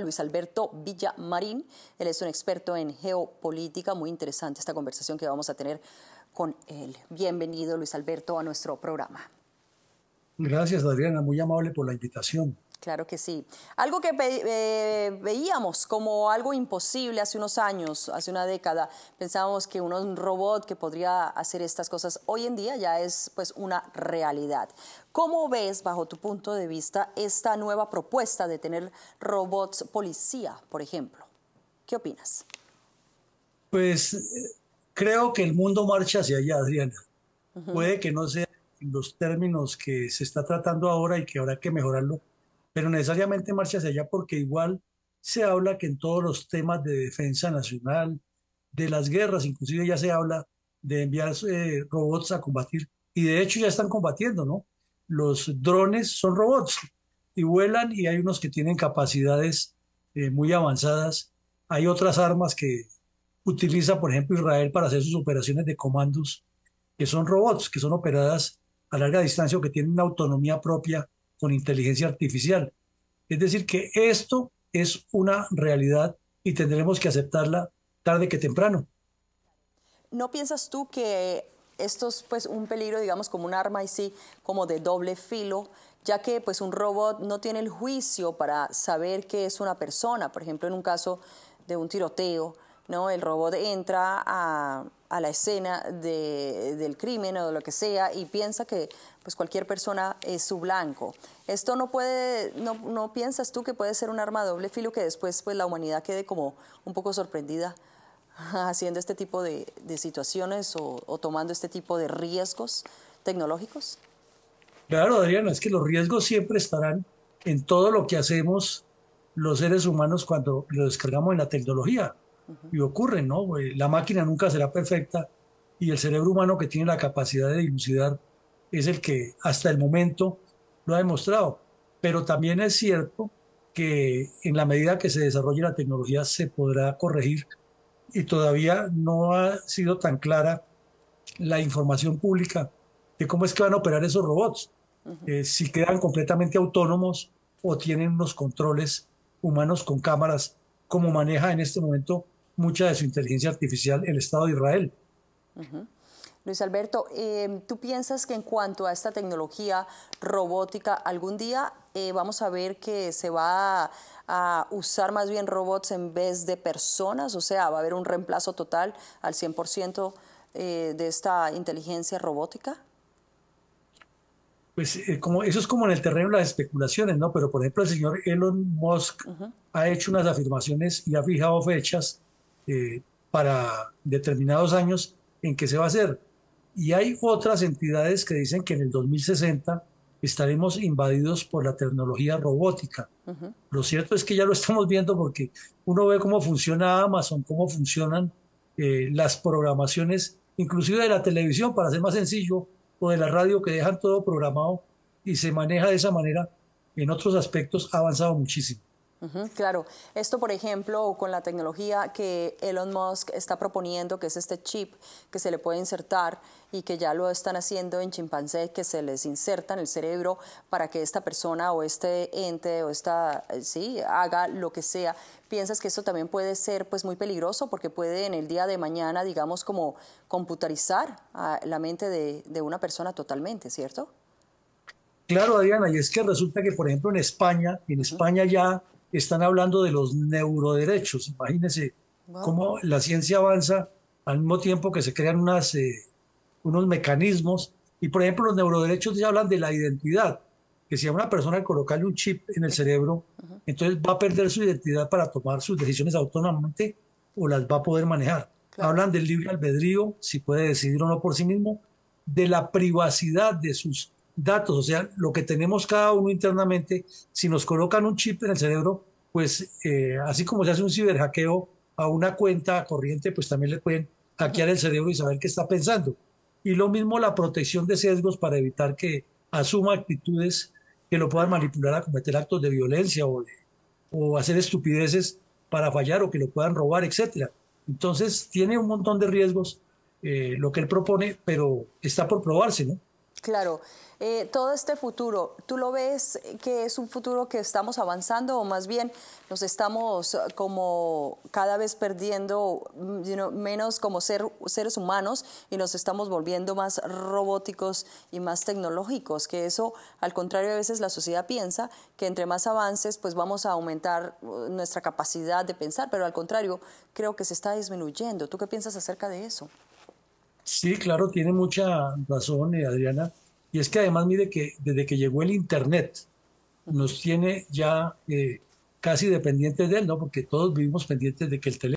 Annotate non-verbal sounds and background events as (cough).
Luis Alberto Villamarín. Él es un experto en geopolítica. Muy interesante esta conversación que vamos a tener con él. Bienvenido, Luis Alberto, a nuestro programa. Gracias, Adriana. Muy amable por la invitación. Claro que sí. Algo que eh, veíamos como algo imposible hace unos años, hace una década, pensábamos que un robot que podría hacer estas cosas, hoy en día ya es pues una realidad. ¿Cómo ves, bajo tu punto de vista, esta nueva propuesta de tener robots policía, por ejemplo? ¿Qué opinas? Pues creo que el mundo marcha hacia allá, Adriana. Puede que no sea en los términos que se está tratando ahora y que habrá que mejorarlo pero necesariamente marcha hacia allá porque igual se habla que en todos los temas de defensa nacional, de las guerras, inclusive ya se habla de enviar eh, robots a combatir, y de hecho ya están combatiendo, ¿no? Los drones son robots y vuelan y hay unos que tienen capacidades eh, muy avanzadas, hay otras armas que utiliza, por ejemplo, Israel para hacer sus operaciones de comandos, que son robots, que son operadas a larga distancia o que tienen una autonomía propia con inteligencia artificial. Es decir, que esto es una realidad y tendremos que aceptarla tarde que temprano. ¿No piensas tú que esto es pues, un peligro, digamos, como un arma y sí, como de doble filo, ya que pues, un robot no tiene el juicio para saber que es una persona, por ejemplo, en un caso de un tiroteo? ¿no? El robot entra a, la escena del crimen o de lo que sea y piensa que pues cualquier persona es su blanco. Esto no puede, no, piensas tú que puede ser un arma doble filo que después pues la humanidad quede como un poco sorprendida (laughs) haciendo este tipo de, situaciones o, o, tomando este tipo de riesgos tecnológicos? Claro, Adriana, es que los riesgos siempre estarán en todo lo que hacemos los seres humanos cuando lo descargamos en la tecnología y ocurre, ¿no? La máquina nunca será perfecta y el cerebro humano que tiene la capacidad de dilucidar es el que hasta el momento lo ha demostrado. Pero también es cierto que en la medida que se desarrolle la tecnología se podrá corregir y todavía no ha sido tan clara la información pública de cómo es que van a operar esos robots, eh, si quedan completamente autónomos o tienen unos controles humanos con cámaras, como maneja en este momento mucha de su inteligencia artificial el Estado de Israel. Luis Alberto, em, ¿tú piensas que en cuanto a esta tecnología robótica, algún día eh, vamos a ver que se va a, usar más bien robots en vez de personas? O sea, ¿va a haber un reemplazo total al 100% eh, de esta inteligencia robótica? Pues eh, como, eso es como en el terreno de las especulaciones, ¿no? Pero por ejemplo el señor Elon Musk ha hecho unas afirmaciones y ha fijado fechas eh, para determinados años en que se va a hacer. Y hay otras entidades que dicen que en el 2060 estaremos invadidos por la tecnología robótica. Lo cierto es que ya lo estamos viendo porque uno ve cómo funciona Amazon, cómo funcionan eh, las programaciones, inclusive de la televisión, para ser más sencillo, o de la radio, que dejan todo programado y se maneja de esa manera. En otros aspectos ha avanzado muchísimo claro, esto por ejemplo con la tecnología que Elon Musk está proponiendo, que es este chip que se le puede insertar y que ya lo están haciendo en chimpancés, que se les inserta en el cerebro para que esta persona o este ente o esta, eh, sí, haga lo que sea. ¿Piensas que esto también puede ser pues muy peligroso porque puede en el día de mañana, digamos, como computarizar la mente de, de una persona totalmente, ¿cierto? Claro, Adriana, y es que resulta que, por ejemplo, en España, en España ya están hablando de los neuroderechos. Imagínense cómo la ciencia avanza al mismo tiempo que se crean unas, eh, unos mecanismos. Y por ejemplo, los neuroderechos ya hablan de la identidad, que si a una persona colocan un chip en el cerebro, entonces va a perder su identidad para tomar sus decisiones autónomamente o las va a poder manejar. Hablan del libre albedrío, si puede decidir o no por sí mismo, de la privacidad de sus datos, o sea, lo que tenemos cada uno internamente, si nos colocan un chip en el cerebro, pues eh, así como se hace un ciberhackeo a una cuenta corriente, pues también le pueden hackear el cerebro y saber qué está pensando. Y lo mismo la protección de sesgos para evitar que asuma actitudes que lo puedan manipular a cometer actos de violencia o, o hacer estupideces para fallar o que lo puedan robar, etcétera. Entonces tiene un montón de riesgos eh, lo que él propone, pero está por probarse, ¿no? Claro, eh, todo este futuro, ¿tú lo ves que es un futuro que estamos avanzando o más bien nos estamos como cada vez perdiendo mm, menos como ser, seres humanos y nos estamos volviendo más robóticos y más tecnológicos? Que eso, al contrario, a veces la sociedad piensa que entre más avances pues vamos a aumentar uh, nuestra capacidad de pensar, pero al contrario, creo que se está disminuyendo. ¿Tú qué piensas acerca de eso? Sí, claro, tiene mucha razón, eh, Adriana. Y es que además, mire que desde que llegó el Internet, nos tiene ya eh, casi dependientes de él, ¿no? Porque todos vivimos pendientes de que el teléfono